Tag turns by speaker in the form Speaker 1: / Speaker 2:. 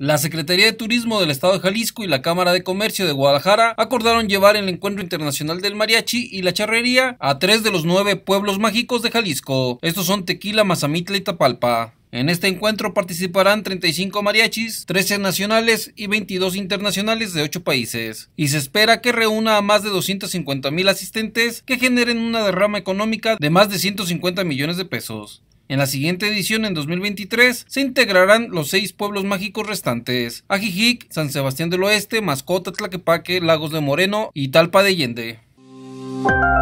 Speaker 1: La Secretaría de Turismo del Estado de Jalisco y la Cámara de Comercio de Guadalajara acordaron llevar el Encuentro Internacional del Mariachi y la Charrería a tres de los nueve pueblos mágicos de Jalisco. Estos son Tequila, Mazamitla y Tapalpa. En este encuentro participarán 35 mariachis, 13 nacionales y 22 internacionales de 8 países, y se espera que reúna a más de 250 mil asistentes que generen una derrama económica de más de 150 millones de pesos. En la siguiente edición, en 2023, se integrarán los seis pueblos mágicos restantes: Ajijic, San Sebastián del Oeste, Mascota, Tlaquepaque, Lagos de Moreno y Talpa de Allende.